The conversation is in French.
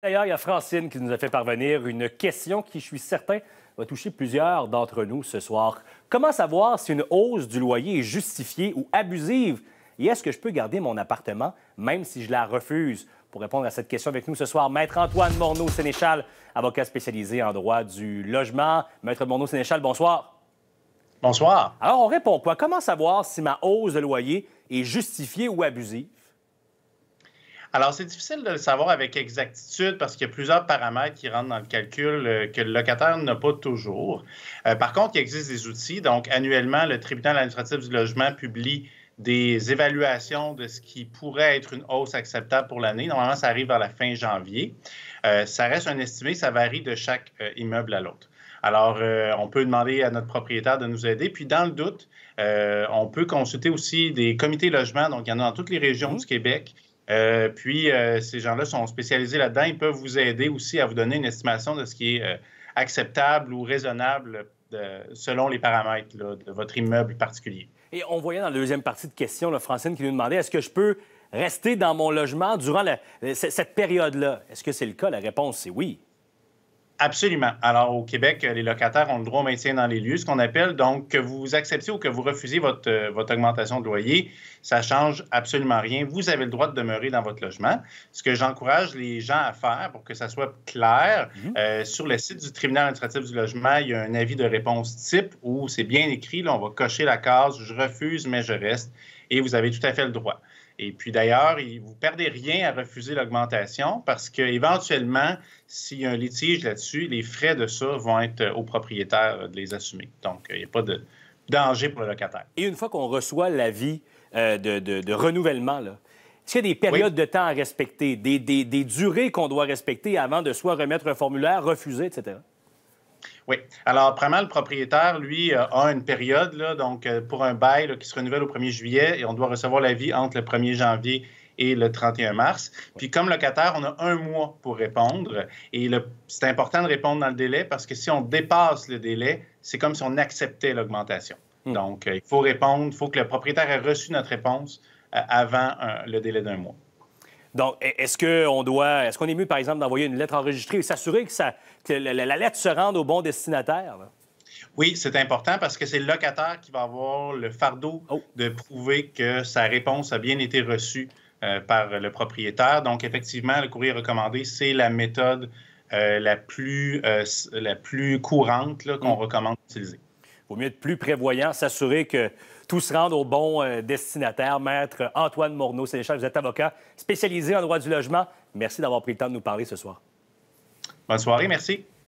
D'ailleurs, il y a Francine qui nous a fait parvenir une question qui, je suis certain, va toucher plusieurs d'entre nous ce soir. Comment savoir si une hausse du loyer est justifiée ou abusive? Et est-ce que je peux garder mon appartement même si je la refuse? Pour répondre à cette question avec nous ce soir, Maître Antoine Morneau-Sénéchal, avocat spécialisé en droit du logement. Maître Morneau-Sénéchal, bonsoir. Bonsoir. Alors, on répond quoi? Comment savoir si ma hausse de loyer est justifiée ou abusive? Alors, c'est difficile de le savoir avec exactitude parce qu'il y a plusieurs paramètres qui rentrent dans le calcul euh, que le locataire n'a pas toujours. Euh, par contre, il existe des outils. Donc, annuellement, le tribunal administratif du logement publie des évaluations de ce qui pourrait être une hausse acceptable pour l'année. Normalement, ça arrive vers la fin janvier. Euh, ça reste un estimé, ça varie de chaque immeuble à l'autre. Alors, on peut demander à notre propriétaire de nous aider. Puis, dans le doute, on peut consulter aussi des comités logements. Donc, il y en a dans toutes les régions mhm. du Québec. Euh, puis, euh, ces gens-là sont spécialisés là-dedans. Ils peuvent vous aider aussi à vous donner une estimation de ce qui est euh, acceptable ou raisonnable selon les paramètres de votre immeuble particulier. Et on voyait dans la deuxième partie de question, là, Francine qui nous demandait est-ce que je peux rester dans mon logement durant cette période-là Est-ce que c'est le cas La réponse, c'est oui. Absolument. Alors, au Québec, euh, les locataires ont le droit au maintien dans les lieux, ce qu'on appelle. Donc, que vous acceptiez ou que vous refusiez euh, votre, augmentation de loyer, ça ne change absolument rien. Vous avez le droit de demeurer dans votre logement. Ce que j'encourage les gens à faire pour que ça soit clair, mhm. euh, sur le site du tribunal administratif du logement, il y a un avis de réponse type où c'est bien écrit, là, on va cocher la case, je refuse, mais je reste, et vous avez tout à fait le droit. Et puis d'ailleurs, vous perdez rien à refuser l'augmentation parce qu'éventuellement, s'il y a un litige là-dessus, les frais de ça vont être euh, au propriétaire euh, de les assumer. Donc, euh, il n'y a pas de danger pour le locataire. Et une fois qu'on reçoit l'avis de, renouvellement, là, est-ce qu'il y a des périodes de temps à respecter, des, des durées qu'on doit respecter avant de soit remettre un formulaire, refuser, etc.? Oui. Alors, premièrement, le propriétaire, lui, euh, a une période, donc euh, pour un bail qui se renouvelle au 1er juillet, et on doit recevoir l'avis entre le 1er janvier et le 31 mars. Puis comme locataire, on a un mois pour répondre. Et c'est important de répondre dans le délai parce que si on dépasse le délai, c'est comme si on acceptait l'augmentation. Hmm. Donc, euh, il faut répondre, il faut que le propriétaire ait reçu notre réponse avant le délai d'un mois. Donc, e-, est-ce qu'on doit, est-ce qu'on est mieux, par exemple, d'envoyer une lettre enregistrée et s'assurer que, la, lettre se rende au bon destinataire? Oui, c'est important parce que c'est le locataire qui va avoir le fardeau oh. de prouver que sa réponse a bien été reçue euh, par le propriétaire. Donc, effectivement, le courrier recommandé, c'est la méthode euh, la, plus, euh, la plus courante qu'on mm. recommande d'utiliser vaut mieux être plus prévoyant, s'assurer que tout se rende au bon euh, destinataire. Maître Antoine Morneau, sénéchal, vous êtes avocat spécialisé en droit du logement. Merci d'avoir pris le temps de nous parler ce soir. Bonne soirée, merci.